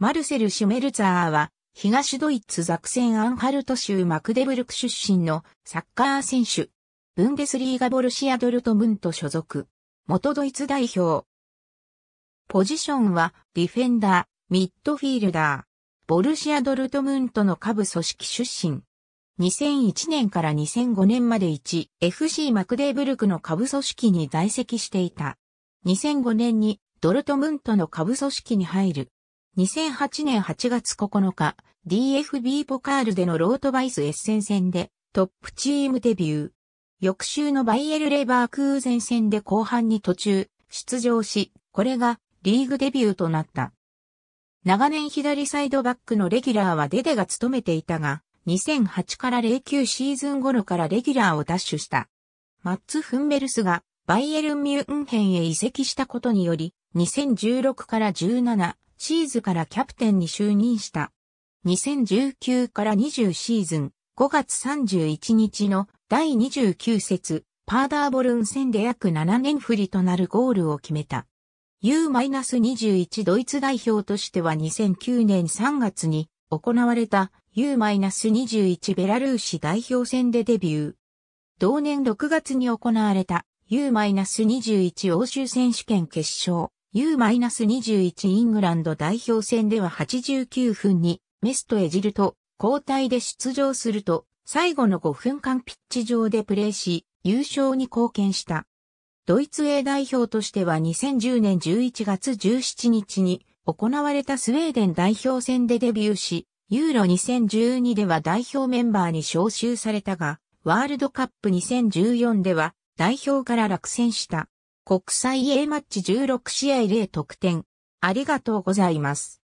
マルセル・シュメルツァーは、東ドイツザクセン・アンハルト州マクデブルク出身のサッカー選手。ブンデスリーガ・ボルシア・ドルトムント所属。元ドイツ代表。ポジションは、ディフェンダー、ミッドフィールダー。ボルシア・ドルトムントの下部組織出身。2001年から2005年まで 1FC マクデーブルクの下部組織に在籍していた。2005年にドルトムントの下部組織に入る。2008年8月9日、DFB ポカールでのロートバイスエッセン戦でトップチームデビュー。翌週のバイエルレバークーゼン戦で後半に途中出場し、これがリーグデビューとなった。長年左サイドバックのレギュラーはデデが務めていたが、2008から09シーズン頃からレギュラーをダッシュした。マッツ・フンベルスがバイエルン・ミュンヘンへ移籍したことにより、2016から17シーズからキャプテンに就任した。2019から20シーズン5月31日の第29節パーダーボルン戦で約7年振りとなるゴールを決めた。U-21 ドイツ代表としては2009年3月に行われた U-21 ベラルーシ代表戦でデビュー。同年6月に行われた U-21 欧州選手権決勝。U-21 イングランド代表戦では89分にメストエジルと交代で出場すると最後の5分間ピッチ上でプレーし優勝に貢献した。ドイツ A 代表としては2010年11月17日に行われたスウェーデン代表戦でデビューし、ユーロ2012では代表メンバーに招集されたが、ワールドカップ2014では代表から落選した。国際 A マッチ16試合0得点。ありがとうございます。